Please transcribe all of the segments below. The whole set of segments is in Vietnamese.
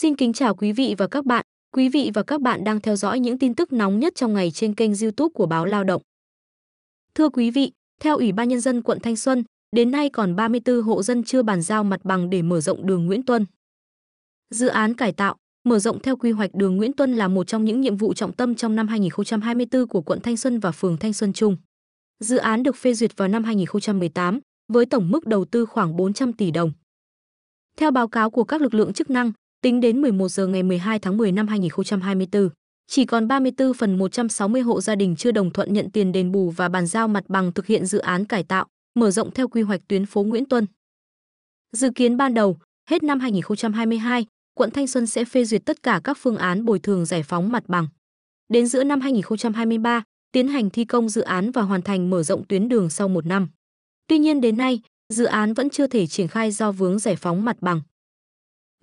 Xin kính chào quý vị và các bạn. Quý vị và các bạn đang theo dõi những tin tức nóng nhất trong ngày trên kênh YouTube của báo Lao động. Thưa quý vị, theo Ủy ban nhân dân quận Thanh Xuân, đến nay còn 34 hộ dân chưa bàn giao mặt bằng để mở rộng đường Nguyễn Tuân. Dự án cải tạo, mở rộng theo quy hoạch đường Nguyễn Tuân là một trong những nhiệm vụ trọng tâm trong năm 2024 của quận Thanh Xuân và phường Thanh Xuân Trung. Dự án được phê duyệt vào năm 2018 với tổng mức đầu tư khoảng 400 tỷ đồng. Theo báo cáo của các lực lượng chức năng, Tính đến 11 giờ ngày 12 tháng 10 năm 2024, chỉ còn 34 phần 160 hộ gia đình chưa đồng thuận nhận tiền đền bù và bàn giao mặt bằng thực hiện dự án cải tạo, mở rộng theo quy hoạch tuyến phố Nguyễn Tuân. Dự kiến ban đầu, hết năm 2022, quận Thanh Xuân sẽ phê duyệt tất cả các phương án bồi thường giải phóng mặt bằng. Đến giữa năm 2023, tiến hành thi công dự án và hoàn thành mở rộng tuyến đường sau một năm. Tuy nhiên đến nay, dự án vẫn chưa thể triển khai do vướng giải phóng mặt bằng.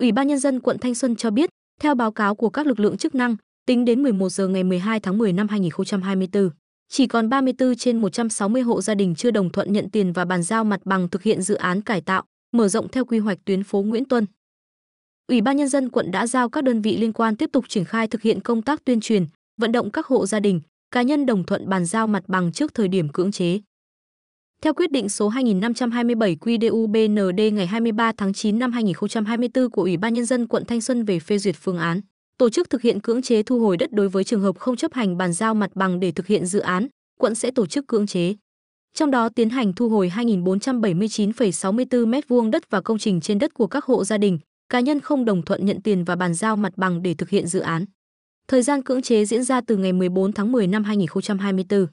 Ủy ban nhân dân quận Thanh Xuân cho biết, theo báo cáo của các lực lượng chức năng, tính đến 11 giờ ngày 12 tháng 10 năm 2024, chỉ còn 34 trên 160 hộ gia đình chưa đồng thuận nhận tiền và bàn giao mặt bằng thực hiện dự án cải tạo, mở rộng theo quy hoạch tuyến phố Nguyễn Tuân. Ủy ban nhân dân quận đã giao các đơn vị liên quan tiếp tục triển khai thực hiện công tác tuyên truyền, vận động các hộ gia đình, cá nhân đồng thuận bàn giao mặt bằng trước thời điểm cưỡng chế. Theo quyết định số 2527 QĐU-BND ngày 23 tháng 9 năm 2024 của Ủy ban Nhân dân quận Thanh Xuân về phê duyệt phương án, tổ chức thực hiện cưỡng chế thu hồi đất đối với trường hợp không chấp hành bàn giao mặt bằng để thực hiện dự án, quận sẽ tổ chức cưỡng chế. Trong đó tiến hành thu hồi 2.479,64 m2 đất và công trình trên đất của các hộ gia đình, cá nhân không đồng thuận nhận tiền và bàn giao mặt bằng để thực hiện dự án. Thời gian cưỡng chế diễn ra từ ngày 14 tháng 10 năm 2024.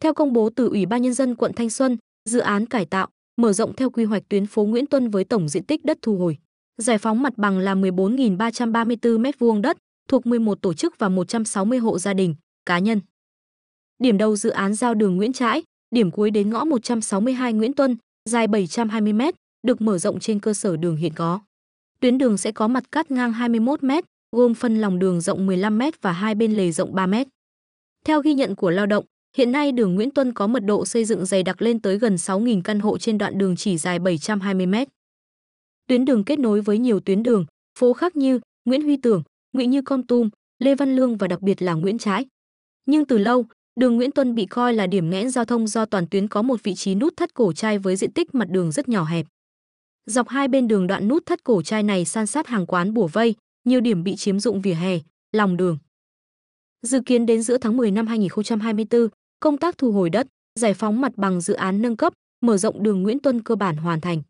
Theo công bố từ Ủy ban nhân dân quận Thanh Xuân, dự án cải tạo, mở rộng theo quy hoạch tuyến phố Nguyễn Tuân với tổng diện tích đất thu hồi. Giải phóng mặt bằng là 14.334 m2 đất, thuộc 11 tổ chức và 160 hộ gia đình, cá nhân. Điểm đầu dự án giao đường Nguyễn Trãi, điểm cuối đến ngõ 162 Nguyễn Tuân, dài 720 m, được mở rộng trên cơ sở đường hiện có. Tuyến đường sẽ có mặt cắt ngang 21 m, gồm phân lòng đường rộng 15 m và hai bên lề rộng 3 m. Theo ghi nhận của lao động, Hiện nay đường Nguyễn Tuân có mật độ xây dựng dày đặc lên tới gần 6.000 căn hộ trên đoạn đường chỉ dài 720 mét. Tuyến đường kết nối với nhiều tuyến đường, phố khác như Nguyễn Huy Tưởng, Nguyễn Như Con Tum, Lê Văn Lương và đặc biệt là Nguyễn Trãi. Nhưng từ lâu, đường Nguyễn Tuân bị coi là điểm nghẽn giao thông do toàn tuyến có một vị trí nút thắt cổ chai với diện tích mặt đường rất nhỏ hẹp. Dọc hai bên đường đoạn nút thắt cổ chai này san sát hàng quán bùa vây, nhiều điểm bị chiếm dụng vỉa hè, lòng đường. Dự kiến đến giữa tháng 10 năm 2024, công tác thu hồi đất, giải phóng mặt bằng dự án nâng cấp, mở rộng đường Nguyễn Tuân cơ bản hoàn thành.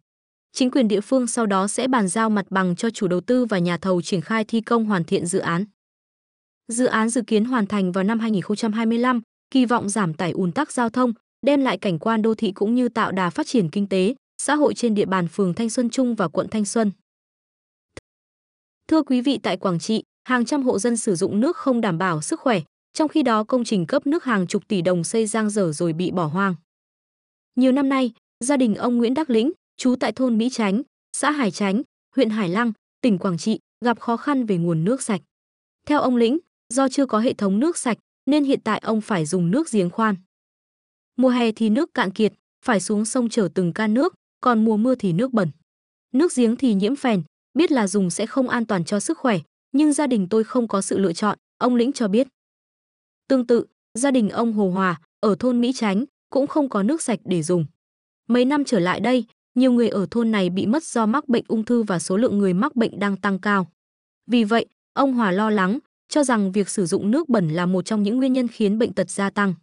Chính quyền địa phương sau đó sẽ bàn giao mặt bằng cho chủ đầu tư và nhà thầu triển khai thi công hoàn thiện dự án. Dự án dự kiến hoàn thành vào năm 2025, kỳ vọng giảm tải ùn tắc giao thông, đem lại cảnh quan đô thị cũng như tạo đà phát triển kinh tế, xã hội trên địa bàn phường Thanh Xuân Trung và quận Thanh Xuân. Thưa quý vị tại Quảng Trị, hàng trăm hộ dân sử dụng nước không đảm bảo sức khỏe, trong khi đó công trình cấp nước hàng chục tỷ đồng xây giang dở rồi bị bỏ hoang. Nhiều năm nay, gia đình ông Nguyễn Đắc Lĩnh, chú tại thôn Mỹ Chánh, xã Hải Chánh, huyện Hải Lăng, tỉnh Quảng Trị, gặp khó khăn về nguồn nước sạch. Theo ông Lĩnh, do chưa có hệ thống nước sạch nên hiện tại ông phải dùng nước giếng khoan. Mùa hè thì nước cạn kiệt, phải xuống sông chở từng can nước, còn mùa mưa thì nước bẩn. Nước giếng thì nhiễm phèn, biết là dùng sẽ không an toàn cho sức khỏe, nhưng gia đình tôi không có sự lựa chọn, ông Lĩnh cho biết. Tương tự, gia đình ông Hồ Hòa ở thôn Mỹ Chánh cũng không có nước sạch để dùng. Mấy năm trở lại đây, nhiều người ở thôn này bị mất do mắc bệnh ung thư và số lượng người mắc bệnh đang tăng cao. Vì vậy, ông Hòa lo lắng, cho rằng việc sử dụng nước bẩn là một trong những nguyên nhân khiến bệnh tật gia tăng.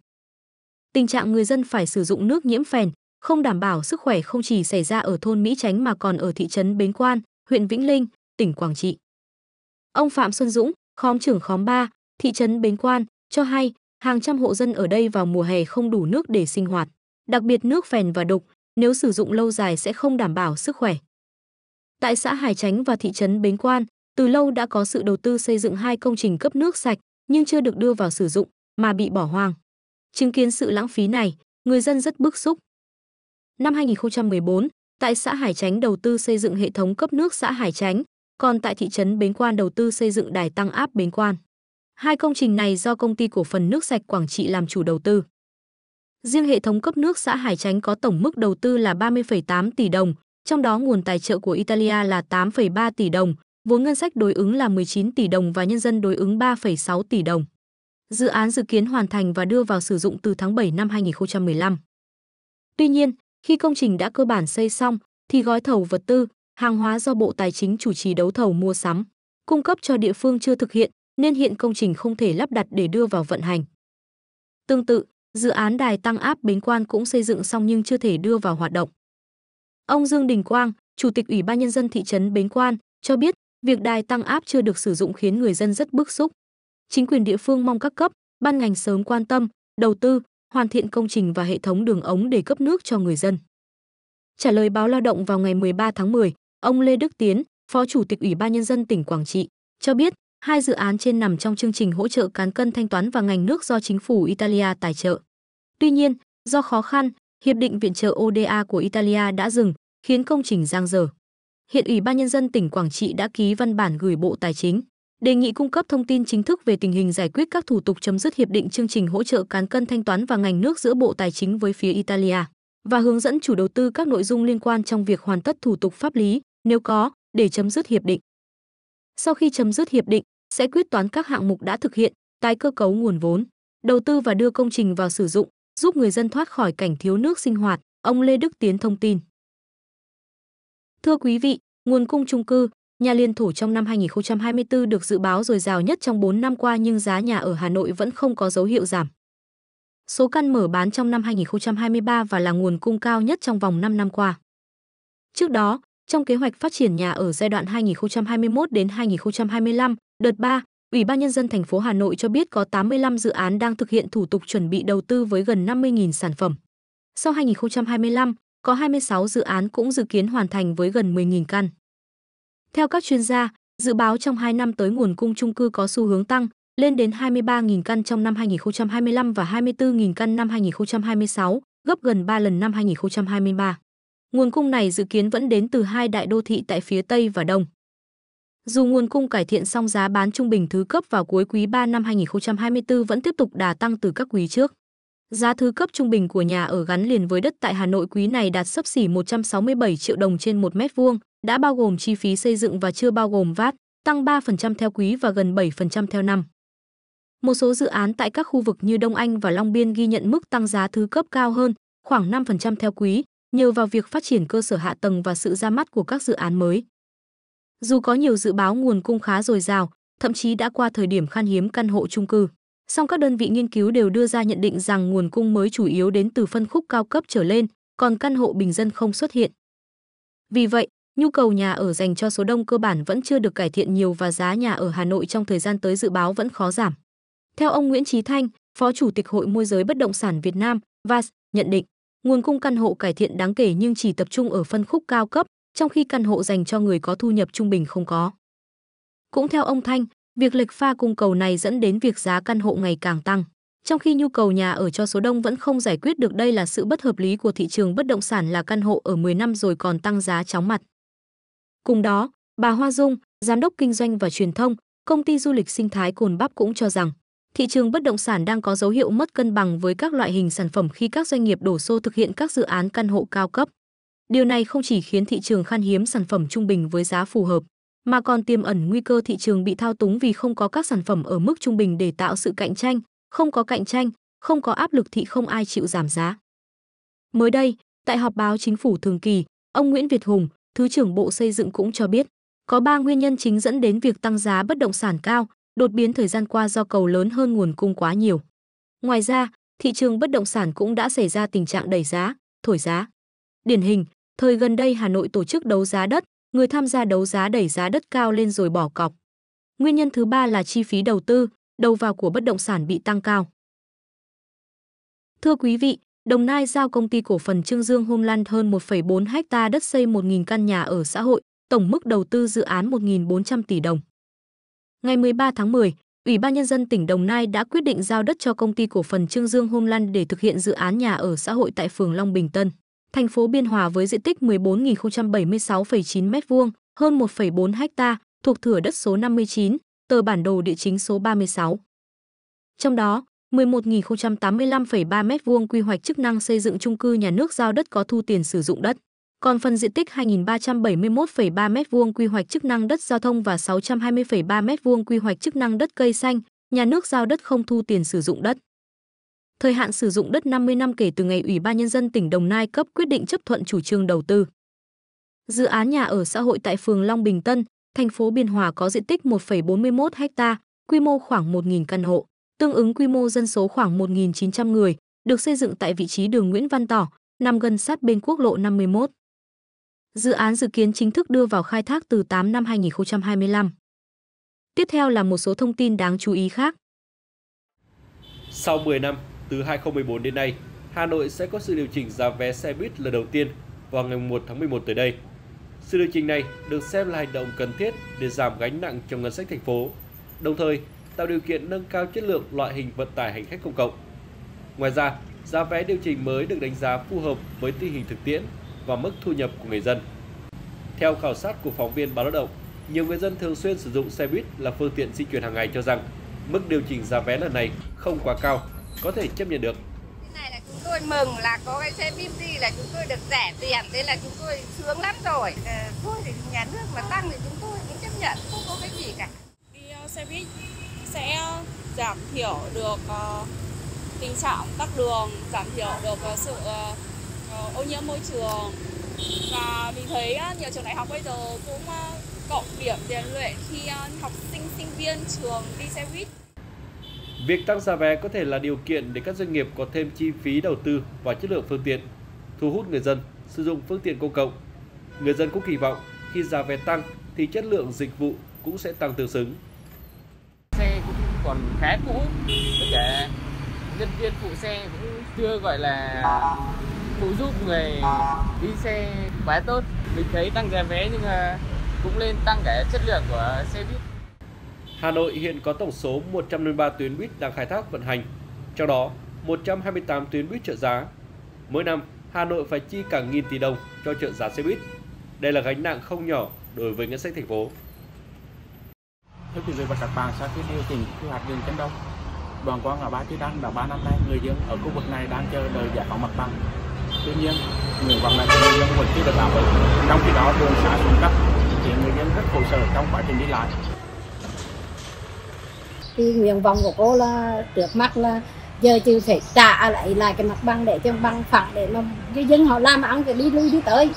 Tình trạng người dân phải sử dụng nước nhiễm phèn, không đảm bảo sức khỏe không chỉ xảy ra ở thôn Mỹ Chánh mà còn ở thị trấn Bến Quan, huyện Vĩnh Linh, tỉnh Quảng Trị. Ông Phạm Xuân Dũng, khóm trưởng khóm 3, thị trấn Bến Quan, cho hay, hàng trăm hộ dân ở đây vào mùa hè không đủ nước để sinh hoạt, đặc biệt nước phèn và đục, nếu sử dụng lâu dài sẽ không đảm bảo sức khỏe. Tại xã Hải Chánh và thị trấn Bến Quan, từ lâu đã có sự đầu tư xây dựng hai công trình cấp nước sạch nhưng chưa được đưa vào sử dụng mà bị bỏ hoang. Chứng kiến sự lãng phí này, người dân rất bức xúc. Năm 2014, tại xã Hải Chánh đầu tư xây dựng hệ thống cấp nước xã Hải Chánh, còn tại thị trấn Bến Quan đầu tư xây dựng đài tăng áp Bến Quan. Hai công trình này do công ty cổ phần nước sạch Quảng Trị làm chủ đầu tư. Riêng hệ thống cấp nước xã Hải Chánh có tổng mức đầu tư là 30,8 tỷ đồng, trong đó nguồn tài trợ của Italia là 8,3 tỷ đồng, vốn ngân sách đối ứng là 19 tỷ đồng và nhân dân đối ứng 3,6 tỷ đồng. Dự án dự kiến hoàn thành và đưa vào sử dụng từ tháng 7 năm 2015. Tuy nhiên, khi công trình đã cơ bản xây xong, thì gói thầu vật tư, hàng hóa do Bộ Tài chính chủ trì đấu thầu mua sắm, cung cấp cho địa phương chưa thực hiện, nên hiện công trình không thể lắp đặt để đưa vào vận hành. Tương tự, dự án đài tăng áp Bến Quan cũng xây dựng xong nhưng chưa thể đưa vào hoạt động. Ông Dương Đình Quang, Chủ tịch Ủy ban Nhân dân thị trấn Bến Quan, cho biết việc đài tăng áp chưa được sử dụng khiến người dân rất bức xúc. Chính quyền địa phương mong các cấp, ban ngành sớm quan tâm, đầu tư, hoàn thiện công trình và hệ thống đường ống để cấp nước cho người dân. Trả lời báo Lao động vào ngày 13 tháng 10, ông Lê Đức Tiến, Phó Chủ tịch Ủy ban Nhân dân tỉnh Quảng Trị, cho biết Hai dự án trên nằm trong chương trình hỗ trợ cán cân thanh toán và ngành nước do chính phủ Italia tài trợ. Tuy nhiên, do khó khăn, hiệp định viện trợ ODA của Italia đã dừng, khiến công trình giang dở. Hiện Ủy ban nhân dân tỉnh Quảng Trị đã ký văn bản gửi Bộ Tài chính đề nghị cung cấp thông tin chính thức về tình hình giải quyết các thủ tục chấm dứt hiệp định chương trình hỗ trợ cán cân thanh toán và ngành nước giữa Bộ Tài chính với phía Italia và hướng dẫn chủ đầu tư các nội dung liên quan trong việc hoàn tất thủ tục pháp lý nếu có để chấm dứt hiệp định. Sau khi chấm dứt hiệp định, sẽ quyết toán các hạng mục đã thực hiện, tái cơ cấu nguồn vốn, đầu tư và đưa công trình vào sử dụng, giúp người dân thoát khỏi cảnh thiếu nước sinh hoạt, ông Lê Đức Tiến thông tin. Thưa quý vị, nguồn cung trung cư, nhà liên thổ trong năm 2024 được dự báo dồi dào nhất trong 4 năm qua nhưng giá nhà ở Hà Nội vẫn không có dấu hiệu giảm. Số căn mở bán trong năm 2023 và là nguồn cung cao nhất trong vòng 5 năm qua. Trước đó, trong kế hoạch phát triển nhà ở giai đoạn 2021 đến 2025, đợt 3, Ủy ban nhân dân thành phố Hà Nội cho biết có 85 dự án đang thực hiện thủ tục chuẩn bị đầu tư với gần 50.000 sản phẩm. Sau 2025, có 26 dự án cũng dự kiến hoàn thành với gần 10.000 căn. Theo các chuyên gia, dự báo trong 2 năm tới nguồn cung chung cư có xu hướng tăng, lên đến 23.000 căn trong năm 2025 và 24.000 căn năm 2026, gấp gần 3 lần năm 2023. Nguồn cung này dự kiến vẫn đến từ hai đại đô thị tại phía Tây và Đông. Dù nguồn cung cải thiện song giá bán trung bình thứ cấp vào cuối quý 3 năm 2024 vẫn tiếp tục đà tăng từ các quý trước. Giá thứ cấp trung bình của nhà ở gắn liền với đất tại Hà Nội quý này đạt sấp xỉ 167 triệu đồng trên 1 mét vuông, đã bao gồm chi phí xây dựng và chưa bao gồm VAT, tăng 3% theo quý và gần 7% theo năm. Một số dự án tại các khu vực như Đông Anh và Long Biên ghi nhận mức tăng giá thứ cấp cao hơn, khoảng 5% theo quý nhờ vào việc phát triển cơ sở hạ tầng và sự ra mắt của các dự án mới. Dù có nhiều dự báo nguồn cung khá dồi dào, thậm chí đã qua thời điểm khan hiếm căn hộ chung cư, song các đơn vị nghiên cứu đều đưa ra nhận định rằng nguồn cung mới chủ yếu đến từ phân khúc cao cấp trở lên, còn căn hộ bình dân không xuất hiện. Vì vậy, nhu cầu nhà ở dành cho số đông cơ bản vẫn chưa được cải thiện nhiều và giá nhà ở Hà Nội trong thời gian tới dự báo vẫn khó giảm. Theo ông Nguyễn Trí Thanh, Phó Chủ tịch Hội Môi giới Bất động sản Việt Nam, VAS, nhận định, Nguồn cung căn hộ cải thiện đáng kể nhưng chỉ tập trung ở phân khúc cao cấp, trong khi căn hộ dành cho người có thu nhập trung bình không có. Cũng theo ông Thanh, việc lệch pha cung cầu này dẫn đến việc giá căn hộ ngày càng tăng, trong khi nhu cầu nhà ở cho số đông vẫn không giải quyết được đây là sự bất hợp lý của thị trường bất động sản là căn hộ ở 10 năm rồi còn tăng giá chóng mặt. Cùng đó, bà Hoa Dung, giám đốc kinh doanh và truyền thông, công ty du lịch sinh thái Cồn Bắp cũng cho rằng thị trường bất động sản đang có dấu hiệu mất cân bằng với các loại hình sản phẩm khi các doanh nghiệp đổ xô thực hiện các dự án căn hộ cao cấp. Điều này không chỉ khiến thị trường khan hiếm sản phẩm trung bình với giá phù hợp, mà còn tiềm ẩn nguy cơ thị trường bị thao túng vì không có các sản phẩm ở mức trung bình để tạo sự cạnh tranh, không có cạnh tranh, không có áp lực thì không ai chịu giảm giá. Mới đây, tại họp báo chính phủ thường kỳ, ông Nguyễn Việt Hùng, Thứ trưởng Bộ Xây dựng cũng cho biết, có 3 nguyên nhân chính dẫn đến việc tăng giá bất động sản cao, Đột biến thời gian qua do cầu lớn hơn nguồn cung quá nhiều. Ngoài ra, thị trường bất động sản cũng đã xảy ra tình trạng đẩy giá, thổi giá. Điển hình, thời gần đây Hà Nội tổ chức đấu giá đất, người tham gia đấu giá đẩy giá đất cao lên rồi bỏ cọc. Nguyên nhân thứ ba là chi phí đầu tư, đầu vào của bất động sản bị tăng cao. Thưa quý vị, Đồng Nai giao công ty cổ phần Trương Dương Homeland hơn 1,4 ha đất xây 1.000 căn nhà ở xã hội, tổng mức đầu tư dự án 1.400 tỷ đồng. Ngày 13 tháng 10, Ủy ban Nhân dân tỉnh Đồng Nai đã quyết định giao đất cho công ty cổ phần Trương Dương Hôm Lan để thực hiện dự án nhà ở xã hội tại phường Long Bình Tân, thành phố Biên Hòa với diện tích 14.076,9 m2, hơn 1,4 ha, thuộc thửa đất số 59, tờ bản đồ địa chính số 36. Trong đó, 11.085,3 m2 quy hoạch chức năng xây dựng chung cư nhà nước giao đất có thu tiền sử dụng đất còn phần diện tích 2.371,3 m2 quy hoạch chức năng đất giao thông và 620,3 m2 quy hoạch chức năng đất cây xanh, nhà nước giao đất không thu tiền sử dụng đất. Thời hạn sử dụng đất 50 năm kể từ ngày Ủy ban Nhân dân tỉnh Đồng Nai cấp quyết định chấp thuận chủ trương đầu tư. Dự án nhà ở xã hội tại phường Long Bình Tân, thành phố Biên Hòa có diện tích 1,41 ha, quy mô khoảng 1.000 căn hộ, tương ứng quy mô dân số khoảng 1.900 người, được xây dựng tại vị trí đường Nguyễn Văn Tỏ, nằm gần sát bên quốc lộ 51. Dự án dự kiến chính thức đưa vào khai thác từ 8 năm 2025. Tiếp theo là một số thông tin đáng chú ý khác. Sau 10 năm, từ 2014 đến nay, Hà Nội sẽ có sự điều chỉnh giá vé xe buýt lần đầu tiên vào ngày 1 tháng 11 tới đây. Sự điều chỉnh này được xem là hành động cần thiết để giảm gánh nặng trong ngân sách thành phố, đồng thời tạo điều kiện nâng cao chất lượng loại hình vận tải hành khách công cộng. Ngoài ra, giá vé điều chỉnh mới được đánh giá phù hợp với tình hình thực tiễn và mức thu nhập của người dân. Theo khảo sát của phóng viên báo lao động, nhiều người dân thường xuyên sử dụng xe buýt là phương tiện di chuyển hàng ngày cho rằng mức điều chỉnh giá vé lần này không quá cao, có thể chấp nhận được. Cái này là chúng tôi mừng là có cái xe buýt đi là chúng tôi được rẻ tiền, thế là chúng tôi sướng lắm rồi. Ờ, thôi thì nhà nước mà tăng thì chúng tôi cũng chấp nhận, không có cái gì cả. Đi ờ, xe buýt sẽ ờ, giảm thiểu được tình trạng tắc đường, giảm thiểu được sự ô nhiễm môi trường và mình thấy à, nhiều trường đại học bây giờ cũng à, cộng điểm tiền lệ khi à, học sinh sinh viên trường đi xe buýt. Việc tăng giá vé có thể là điều kiện để các doanh nghiệp có thêm chi phí đầu tư và chất lượng phương tiện, thu hút người dân sử dụng phương tiện công cộng. Người dân cũng kỳ vọng khi giá vé tăng thì chất lượng dịch vụ cũng sẽ tăng tương xứng. Xe cũng còn khá cũ, với cả nhân viên phụ xe cũng chưa gọi là phụ giúp người đi xe quá tốt mình thấy tăng giá vé nhưng mà cũng nên tăng cái chất lượng của xe buýt Hà Nội hiện có tổng số 103 tuyến buýt đang khai thác vận hành, trong đó 128 tuyến buýt trợ giá. Mỗi năm, Hà Nội phải chi cả nghìn tỷ đồng cho trợ giá xe buýt. Đây là gánh nặng không nhỏ đối với ngân sách thành phố. Thưa quý vị và các bạn, sau khi điều chỉnh quy hoạch đường Cánh Đông, đoàn qua ngã ba Chí Đăng đã 3 năm nay người dân ở khu vực này đang chờ đợi giải phóng mặt bằng tự nhiên những vấn này của người dân vẫn chưa được làm được trong khi đó đường xã xuống cấp thì người dân rất khổ sở trong quá trình đi lại thì nguyện vọng của cô là trước mắt là giờ chứ phải trả lại lại cái mặt bằng để cho bằng phẳng để mà cái dân họ làm ăn thì đi lui đi tới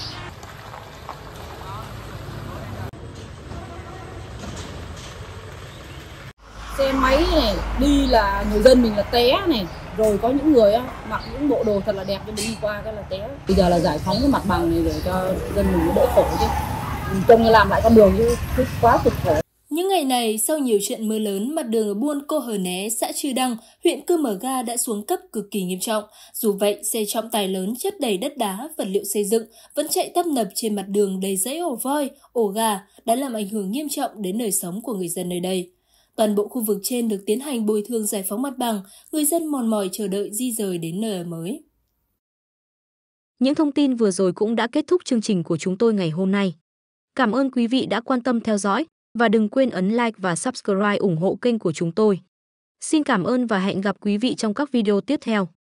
xe máy này đi là người dân mình là té này rồi có những người á, mặc những bộ đồ thật là đẹp nhưng mình đi qua cái là té bây giờ là giải phóng cái mặt bằng này để cho dân mình đỡ khổ chứ mình trông làm lại con đường chứ, chứ quá cực khổ những ngày này, sau nhiều trận mưa lớn, mặt đường ở buôn Cô Hờ Né, xã Trư Đăng, huyện Cư Mở Ga đã xuống cấp cực kỳ nghiêm trọng. Dù vậy, xe trọng tài lớn chất đầy đất đá, vật liệu xây dựng vẫn chạy tấp nập trên mặt đường đầy rẫy ổ voi, ổ gà đã làm ảnh hưởng nghiêm trọng đến đời sống của người dân nơi đây. Toàn bộ khu vực trên được tiến hành bồi thường giải phóng mặt bằng, người dân mòn mỏi chờ đợi di rời đến nơi ở mới. Những thông tin vừa rồi cũng đã kết thúc chương trình của chúng tôi ngày hôm nay. Cảm ơn quý vị đã quan tâm theo dõi và đừng quên ấn like và subscribe ủng hộ kênh của chúng tôi. Xin cảm ơn và hẹn gặp quý vị trong các video tiếp theo.